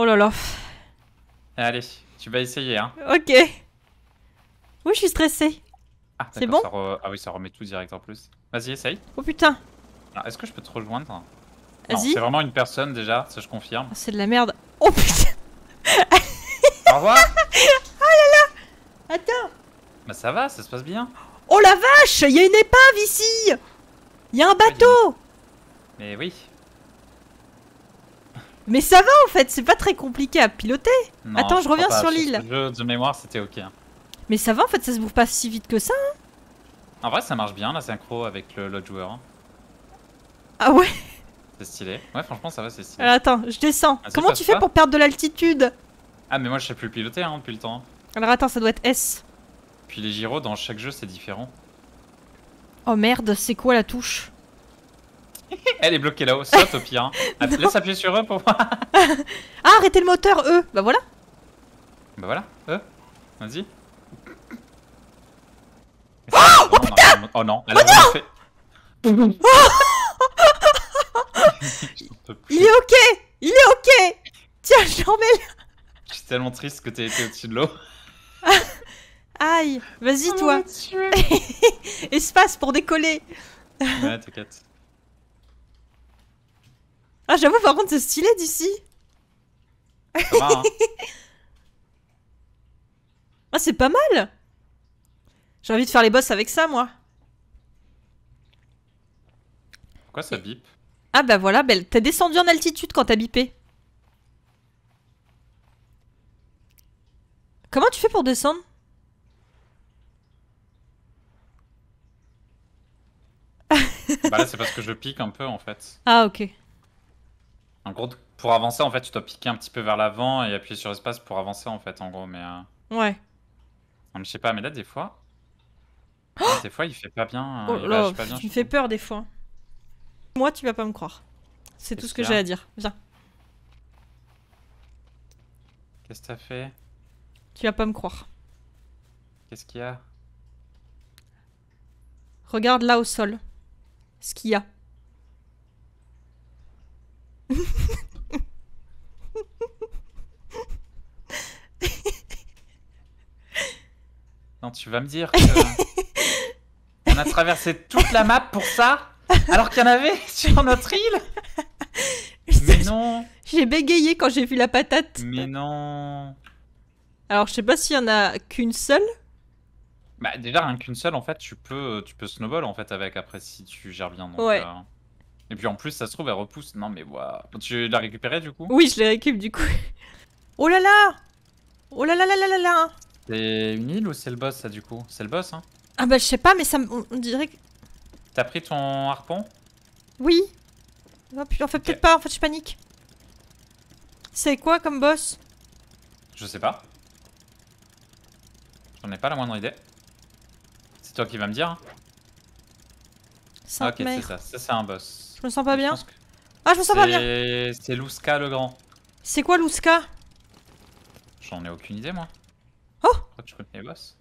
Oh là là. Allez, tu vas essayer, hein. Ok. Oui, je suis stressée. Ah, c'est bon Ah oui, ça remet tout direct en plus. Vas-y, essaye. Oh putain. Ah, est-ce que je peux te rejoindre Vas-y. C'est vraiment une personne déjà, ça je confirme. Ah, c'est de la merde. Oh putain Au revoir Oh là là Attends Bah ça va, ça se passe bien. Oh la vache Il y a une épave ici Il y a un bateau Mais oui, mais ça va en fait, c'est pas très compliqué à piloter. Attends, je, reviens sur l'île. de mémoire, c'était ok. Hein. Mais ça va en fait, ça se bouffe pas si vite que ça. Hein. En vrai, ça marche bien la synchro avec l'autre joueur. Hein. Ah ouais C'est stylé. Ouais, franchement, ça va, c'est stylé. Euh, attends, je descends. Ah, Comment tu fais pour perdre de l'altitude Ah, mais moi, je sais plus piloter hein, depuis le temps. Alors attends, ça doit être S. Puis les gyros, dans chaque jeu, c'est différent. Oh merde, c'est quoi la touche Elle est bloquée là-haut, saute au pire. Hein. Laisse appuyer sur eux pour moi ah, arrêtez le moteur, eux Bah voilà Bah voilà, eux Vas-y. Oh, oh, putain non. Oh non, elle oh, fait... Il est ok Il est ok Tiens, j'en mets là Je suis tellement triste que t'aies été au-dessus de l'eau. Aïe Vas-y, oh, toi Espace pour décoller Ouais, t'inquiète. Ah, j'avoue, par contre, c'est stylé d'ici. Hein. ah, c'est pas mal. J'ai envie de faire les boss avec ça, moi. Pourquoi ça bip Ah, bah voilà, T'as descendu en altitude quand t'as bipé. Comment tu fais pour descendre Bah là, c'est parce que je pique un peu, en fait. Ah, ok. En gros, pour avancer, en fait, tu dois piquer un petit peu vers l'avant et appuyer sur espace pour avancer, en fait, en gros, mais... Euh, ouais. Non, je sais pas, mais là, des fois... Oh des fois, il fait pas bien. Euh, oh, il pas bien, me fais peur, des fois. Moi, tu vas pas me croire. C'est tout ce que j'ai à dire. Viens. Qu'est-ce que t'as fait Tu vas pas me croire. Qu'est-ce qu'il y a Regarde là au sol. Ce qu'il y a. Non, tu vas me dire que. on a traversé toute la map pour ça Alors qu'il y en avait sur notre île Mais non J'ai bégayé quand j'ai vu la patate Mais non Alors, je sais pas s'il y en a qu'une seule Bah, déjà, rien qu'une seule, en fait, tu peux, tu peux snowball en fait avec après si tu gères bien. Donc, ouais. Euh, et puis en plus, ça se trouve, elle repousse. Non, mais voilà. Tu l'as récupérée du coup Oui, je l'ai récupérée du coup. oh là là Oh là là là là là là C'est une île ou c'est le boss ça du coup C'est le boss hein Ah bah je sais pas, mais ça on dirait que. T'as pris ton harpon Oui. Oh en fait peut-être pas, en fait je panique. C'est quoi comme boss Je sais pas. J'en ai pas la moindre idée. C'est toi qui vas me dire. Hein ok, c'est ça. Ça, c'est un boss. Je me sens pas bien. Ah, je me sens pas bien. C'est Louska le grand. C'est quoi Louska J'en ai aucune idée, moi. Oh Je tu connais les boss.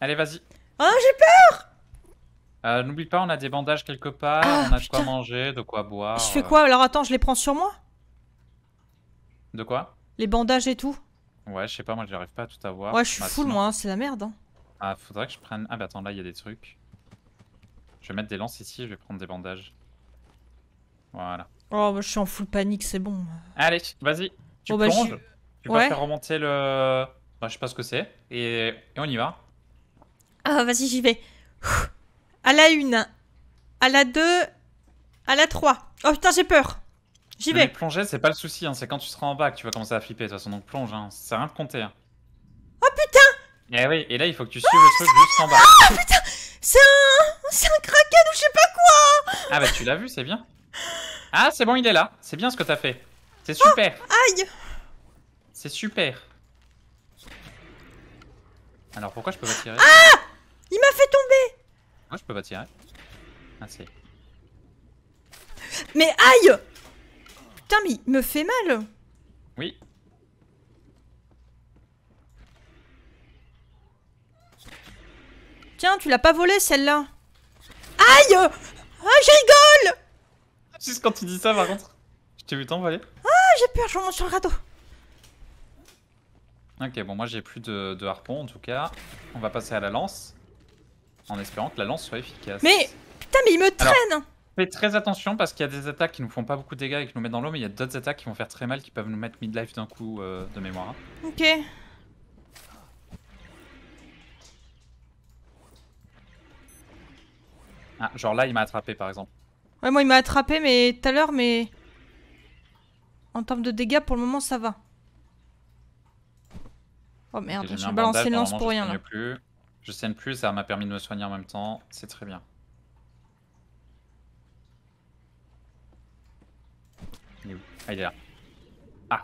Allez, vas-y. Ah, j'ai peur euh, N'oublie pas, on a des bandages quelque part, ah, on a de quoi manger, de quoi boire. Je fais euh. quoi Alors attends, je les prends sur moi De quoi Les bandages et tout Ouais, je sais pas, moi j'arrive pas à tout avoir. Ouais, je suis bah, full, moi, hein, c'est la merde. Hein. Ah, faudrait que je prenne. Ah, bah attends, là il y a des trucs. Je vais mettre des lances ici, je vais prendre des bandages. Voilà. Oh, bah, je suis en full panique, c'est bon. Allez, vas-y. Tu plonges. Oh, bah, tu vas faire remonter le... Bah, je sais pas ce que c'est. Et... et... on y va. Ah, vas-y, j'y vais. À la une. À la 2. À la 3. Oh putain, j'ai peur. J'y vais. Mais plonger, c'est pas le souci. Hein. C'est quand tu seras en bas que tu vas commencer à flipper. De toute façon, donc plonge. Hein. Ça rien de compter. Hein. Oh putain. Et eh oui, et là, il faut que tu suives le truc jusqu'en bas. Oh, putain c'est un... C'est un kraken ou je sais pas quoi Ah bah tu l'as vu, c'est bien. Ah, c'est bon, il est là. C'est bien ce que t'as fait. C'est super. Oh, aïe C'est super. Alors pourquoi je peux pas tirer Ah Il m'a fait tomber Moi je peux pas tirer. Ah c'est... Mais aïe Putain, mais il me fait mal Oui, Tiens, tu l'as pas volé celle-là. Aïe euh, Ah, je rigole Juste quand tu dis ça, par contre. Je t'ai vu t'envoler. Ah, j'ai peur, je remonte sur le radeau. Ok, bon, moi j'ai plus de, harpon en tout cas. On va passer à la lance. En espérant que la lance soit efficace. Mais putain, mais il me traîne Fais très attention parce qu'il y a des attaques qui nous font pas beaucoup de dégâts et qui nous mettent dans l'eau, mais il y a d'autres attaques qui vont faire très mal qui peuvent nous mettre midlife d'un coup euh, de mémoire. Hein. Ok. Ah, genre là, il m'a attrapé par exemple. Ouais, moi il m'a attrapé mais tout à l'heure, mais. En termes de dégâts, pour le moment, ça va. Oh merde, j'ai balancé le lance pour rien là. Je saigne plus, ça m'a permis de me soigner en même temps. C'est très bien. Il est où Ah, il est là. Ah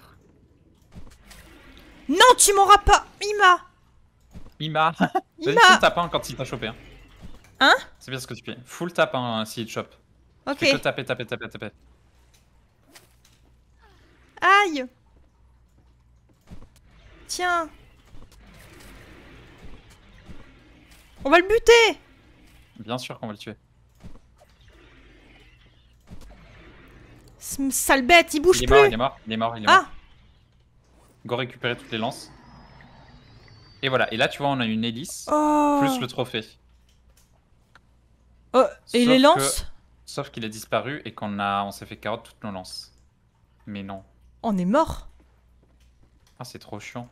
Non, tu m'auras pas Ima Ima Ima m'a quand il t'a chopé. Hein C'est bien ce que tu fais. Full tap hein, si il Ok. Tu peux taper, taper, taper, taper. Aïe Tiens On va le buter Bien sûr qu'on va le tuer. Sale bête, il bouge plus Il est mort, il est mort, il est Ah Go récupérer toutes les lances. Et voilà, et là tu vois on a une hélice, oh. plus le trophée. Oh, et les lances Sauf qu'il a disparu et qu'on a, on s'est fait carotte toutes nos lances. Mais non. On est mort Ah, c'est trop chiant.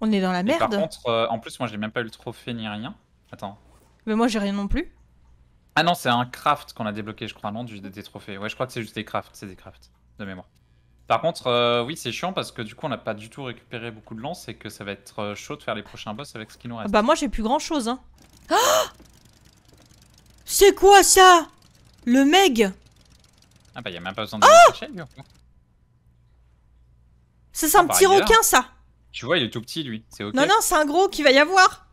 On est dans la merde. par contre, euh, en plus, moi, j'ai même pas eu le trophée ni rien. Attends. Mais moi, j'ai rien non plus. Ah non, c'est un craft qu'on a débloqué, je crois, non, du, des trophées. Ouais, je crois que c'est juste des crafts, c'est des crafts, de mémoire. Par contre, euh, oui, c'est chiant parce que du coup, on n'a pas du tout récupéré beaucoup de lances et que ça va être euh, chaud de faire les prochains boss avec ce qu'il nous reste. Bah, moi, j'ai plus grand chose, hein. Oh c'est quoi ça Le Meg Ah bah y'a même pas besoin de oh Ça c'est un ah bah, petit requin ça Tu vois il est tout petit lui, c'est ok. Non non c'est un gros qui va y avoir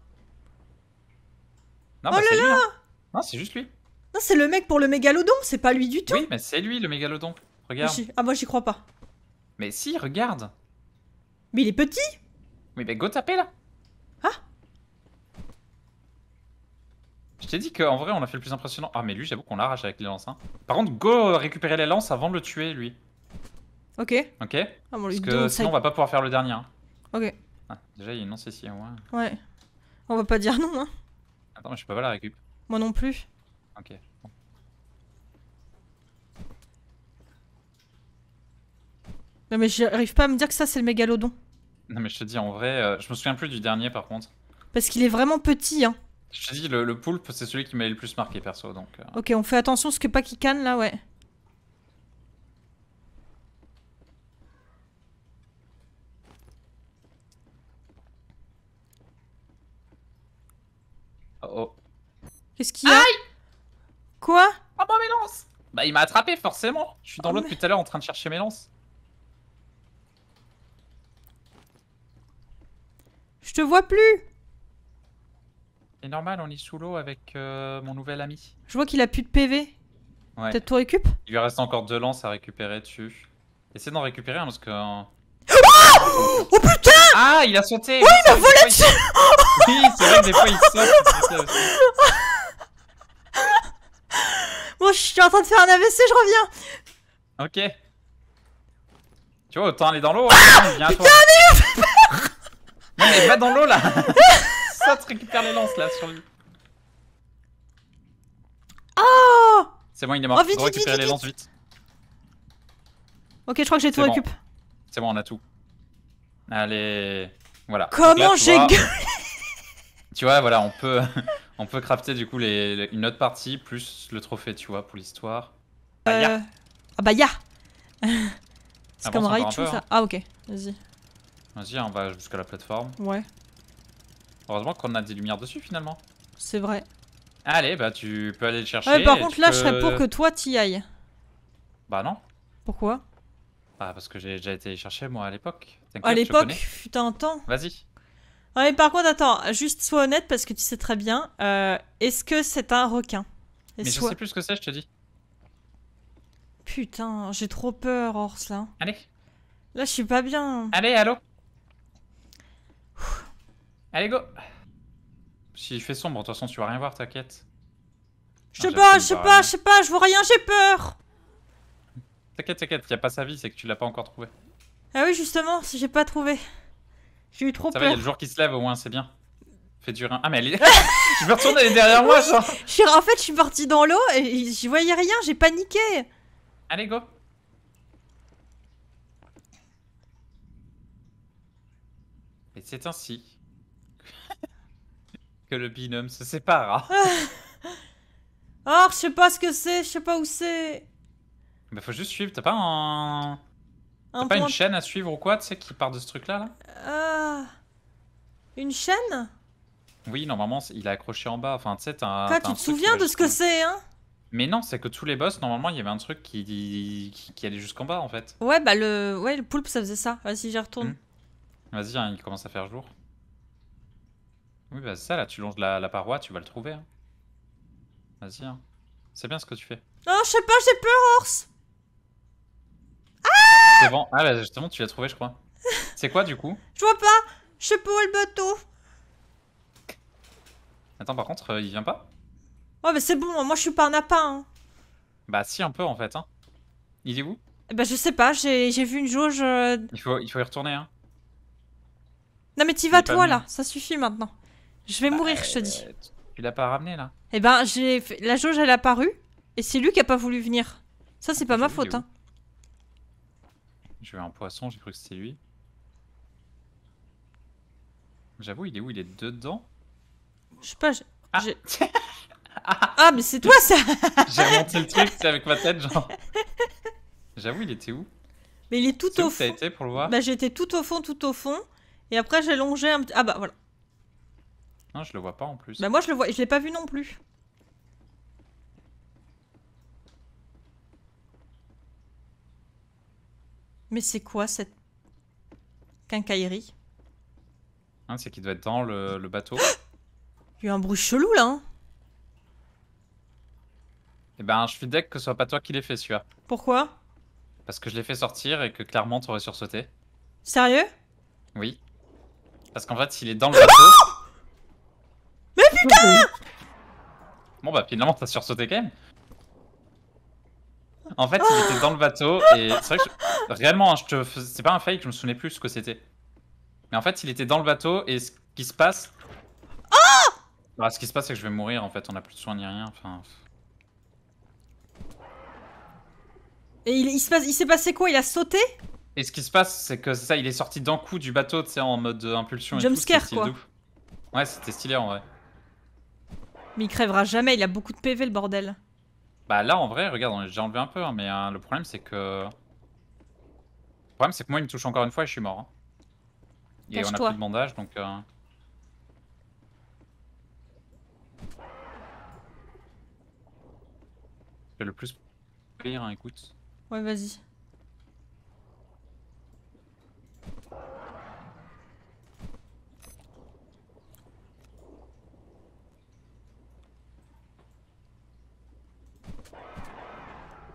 non, Oh bah, là là hein. Non c'est juste lui Non c'est le mec pour le mégalodon, c'est pas lui du tout Oui mais c'est lui le mégalodon, regarde Ah moi j'y crois pas Mais si regarde Mais il est petit Mais bah go taper là Je t'ai dit qu'en vrai, on a fait le plus impressionnant. Ah, mais lui, j'avoue qu'on l'arrache avec les lances. Hein. Par contre, go récupérer les lances avant de le tuer, lui. Ok. Ok. Ah, Parce que sinon, on va pas pouvoir faire le dernier. Hein. Ok. Ah, déjà, il y a une ici. Ouais. ouais. On va pas dire non. Hein. Attends, mais je peux pas la récup. Moi non plus. Ok. Non, mais j'arrive pas à me dire que ça, c'est le mégalodon. Non, mais je te dis, en vrai, euh, je me souviens plus du dernier par contre. Parce qu'il est vraiment petit, hein. Je te dis, le, poulpe, c'est celui qui m'a le plus marqué, perso. Donc, euh. Ok, on fait attention ce que pas qui canne là, ouais. Oh oh. Qu'est-ce qu'il y a Aïe Quoi oh, bah mes lances Bah il m'a attrapé forcément Je suis dans ah l'autre l'eau tout à l'heure en train de chercher mes lances. Je te vois plus c'est normal, on est sous l'eau avec euh, mon nouvel ami. Je vois qu'il a plus de PV. Ouais. Peut-être tout récup Il lui reste encore deux lances à récupérer dessus. Essaye d'en récupérer un parce que... Hein. Ah oh putain Ah, il a sauté Oui, il m'a volé dessus Oui, c'est vrai que des fois il saute. Bon, je suis en train de faire un AVC, je reviens. Ok. Tu vois, autant aller dans l'eau. Hein. Ah putain, mais il fait peur Non, mais va dans l'eau là ça, tu récupères les lances là sur lui. Oh C'est bon, il est mort. Oh, récupérer les lances vite. Ok, je crois que j'ai tout récup. C'est bon, on a tout. Allez, voilà. Comment j'ai gueulé Tu vois, voilà, on peut, on peut crafter du coup une autre partie plus le trophée, tu vois, pour l'histoire. Euh, ah Ah bah ya C'est comme hein. ça. Ah ok, vas-y. Vas-y, on va jusqu'à la plateforme. Ouais. Heureusement qu'on a des lumières dessus finalement. C'est vrai. Allez, bah tu peux aller le chercher. Ouais, par contre, là, je serais pour que toi t'y ailles. Bah non. Pourquoi Bah parce que j'ai déjà été chercher moi à l'époque. À l'époque, putain un Vas-y. Ouais, par contre, attends, juste sois honnête parce que tu sais très bien. Euh, est-ce que c'est un requin Mais je sais plus ce que c'est, je te dis. Putain, j'ai trop peur, Ors là. Allez. Là, je suis pas bien. Allez, allô Allez, go Si il fait sombre, de toute façon, tu vas rien voir, t'inquiète. Je sais pas, je sais pas, je sais pas, je vois rien, j'ai peur T'inquiète, t'inquiète, y a pas sa vie, c'est que tu l'as pas encore trouvé. Ah oui, justement, si j'ai pas trouvé. J'ai eu trop peur. Ça va, y a le jour qui se lève, au moins, c'est bien. Fais du rein. Ah, mais elle est... je me retourner elle est derrière moi, genre En fait, je suis parti dans l'eau et j'y voyais rien, j'ai paniqué Allez, go Et c'est ainsi le binôme se sépare. Hein. Ah. Or, je sais pas ce que c'est, je sais pas où c'est. Bah faut juste suivre, t'as pas un... T'as pas une chaîne à suivre ou quoi, tu sais, qui part de ce truc-là, ah. Une chaîne Oui, normalement, il est accroché en bas, enfin, tu sais, un... Tu te souviens de ce que c'est, hein mais non, c'est que tous les boss, normalement, il y avait un truc qui, qui, allait jusqu'en bas, en fait. Ouais, bah le, ouais, le poulpe, ça faisait ça. Vas-y, j'y retourne. Hmm. Vas-y, hein, il commence à faire jour. Oui, bah c'est ça, là, tu longes la, paroi, tu vas le trouver. Hein. Vas-y, hein. c'est bien ce que tu fais. Non oh, je sais pas, j'ai peur, Ors Ah C'est bon, ah bah justement, tu l'as trouvé, je crois. c'est quoi, du coup Je vois pas, je sais pas où est le bateau. Attends, par contre, euh, il vient pas Ouais, mais c'est bon, hein. moi je suis pas un appât hein. Bah si, un peu, en fait. Hein. Il est où Bah je sais pas, j'ai vu une jauge... Euh, il, faut, il faut y retourner, hein. Non mais t'y vas toi, là, ça suffit maintenant. Je vais bah, mourir, je te dis. Euh, tu l'as pas ramené là Eh ben, j'ai fait... la jauge elle a paru et c'est lui qui a pas voulu venir. Ça c'est pas ma faute. Hein. J'ai eu un poisson, j'ai cru que c'était lui. J'avoue, il est où Il est dedans Je sais pas. Ah. ah. ah. mais c'est toi ça J'ai remonté le truc avec ma tête, genre. J'avoue, il était où Mais il est tout au où fond. As été pour le voir Bah j'étais tout au fond, tout au fond. Et après j'ai longé un petit... Ah bah voilà. Non, je le vois pas en plus. Bah moi je le vois, je l'ai pas vu non plus. Mais c'est quoi cette quincaillerie hein, C'est qui doit être dans le, bateau. Il y a un bruit chelou là. Hein. eh ben, je suis deck que ce soit pas toi qui l'ai fait, celui-là. Pourquoi Parce que je l'ai fait sortir et que clairement t'aurais sursauté. Sérieux Oui. Parce qu'en fait, s'il est dans le bateau. Bon bah finalement t'as sursauté quand même. En fait il était dans le bateau et c'est vrai que réellement hein, je te... c'est pas un fake, je me souvenais plus ce que c'était. Mais en fait il était dans le bateau et ce qui se passe... Ah bah, ce qui se passe c'est que je vais mourir en fait, on a plus de soins ni rien. Enfin... Et il, il s'est passé quoi Il a sauté et ce qui se passe, c'est que ça, il est sorti d'un coup du bateau, tu sais, en mode euh, impulsion. Jumpscare, quoi. Ouais, c'était stylé en vrai. Mais il crèvera jamais, il a beaucoup de PV le bordel. Bah là en vrai, regarde, j'ai enlevé un peu, hein, mais hein, le problème c'est que... Le problème c'est que moi il me touche encore une fois et je suis mort. Hein. Et on a plus de bandage donc... C'est euh. le plus pire, écoute. Ouais, vas-y.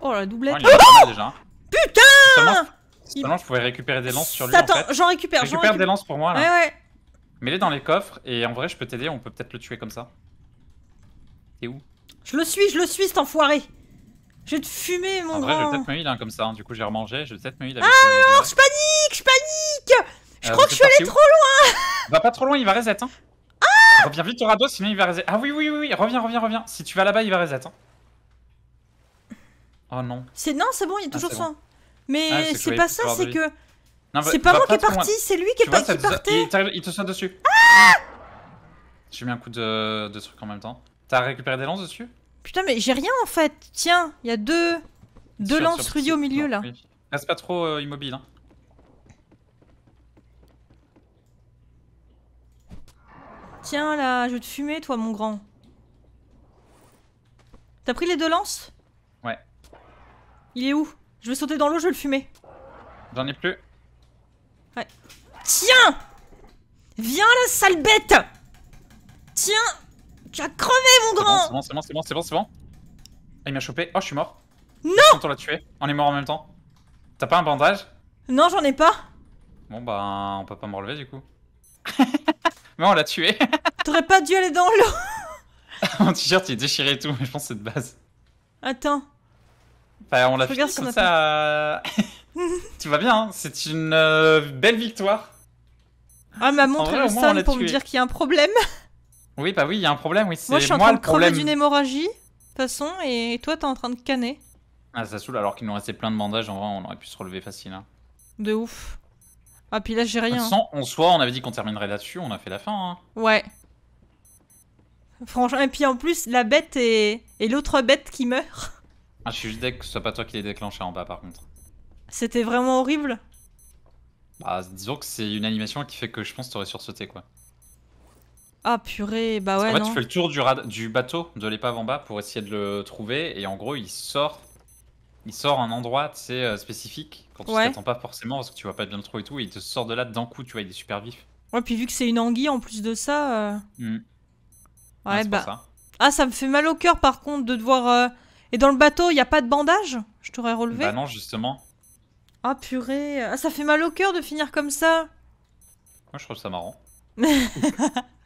Oh la doublette. déjà. Hein. Putain Sinon je pouvais récupérer des lances sur lui. Attends, en fait. j'en récupère. Récupère des lances pour moi là. Ouais, ouais. Mets-les dans les coffres et en vrai, je peux t'aider. On peut peut-être le tuer comme ça. T'es où Je le suis, je le suis, cet enfoiré. Je vais te fumer, mon en vrai, je vais peut-être me heal hein, comme ça. Hein. Du coup, j'ai remangé. Je vais peut-être me heal. ah euh, alors je panique, je panique. Je euh, crois que je suis allé trop loin. Va pas trop loin, il va reset. Hein. Ah Reviens vite au radeau, sinon il va reset. Ah oui, oui, oui, oui. reviens, reviens, reviens. Si tu vas là-bas, il va reset. Hein. Oh non. C'est non, c'est bon, il y a ah, toujours ah, ça. Mais c'est pas ça, c'est que c'est pas moi qui est parti, c'est lui qui est parti. Il, te saute dessus. Ah j'ai mis un coup de, truc en même temps. T'as récupéré des lances dessus Putain, mais j'ai rien en fait. Tiens, il y a deux deux lances rudies au milieu là. Reste pas trop euh, immobile. Hein. Tiens là, je vais te fumer toi mon grand. T'as pris les deux lances il est où Je vais sauter dans l'eau, je vais le fumer. J'en ai plus. Tiens Viens la sale bête Tiens Tu as crevé mon grand C'est bon, c'est bon, c'est bon, c'est bon, c'est bon. Ah, il m'a chopé. Oh, je suis mort. Non On l'a tué. On est mort en même temps. T'as pas un bandage Non, j'en ai pas. Bon, bah, on peut pas me relever du coup. mais on l'a tué. T'aurais pas dû aller dans l'eau. Mon t-shirt il est déchiré et tout, mais je pense que c'est de base. Attends. Bah, on l'a comme ça. Euh, tu vas bien, hein. c'est une euh, belle victoire. Ah, m'a montre le pour me dire qu'il y a un problème. Oui, bah oui, il y a un problème, oui. Moi, je suis en train de crever d'une hémorragie, de toute façon, et toi, t'es en train de canner. Ah, ça saoule, alors qu'il nous restait plein de bandages, en vrai, on aurait pu se relever facile. Hein. De ouf. Ah, puis là, j'ai rien. Sans, en soi, on avait dit qu'on terminerait là-dessus, on a fait la fin. Hein. Ouais. Franchement, et puis en plus, la bête est et l'autre bête qui meurt. Ah, je suis juste deck que ce soit pas toi qui l'ai déclenché en bas par contre. C'était vraiment horrible Bah, disons que c'est une animation qui fait que je pense que t'aurais sursauté quoi. Ah purée, bah ouais. En fait, tu fais le tour du, bateau de l'épave en bas pour essayer de le trouver et en gros, il sort. Il sort un endroit, tu sais, euh, spécifique, quand tu ne t'attends pas forcément parce que tu vois pas bien le trou et tout, et il te sort de là d'un coup, tu vois, il est super vif. Ouais, puis vu que c'est une anguille en plus de ça. Euh. Hmm. Ouais, ah, bah. Ah, ça me fait mal au cœur par contre de devoir. Euh, et dans le bateau, il n'y a pas de bandage Je t'aurais relevé Bah non, justement. Ah purée, ah, ça fait mal au cœur de finir comme ça. Moi, je trouve ça marrant.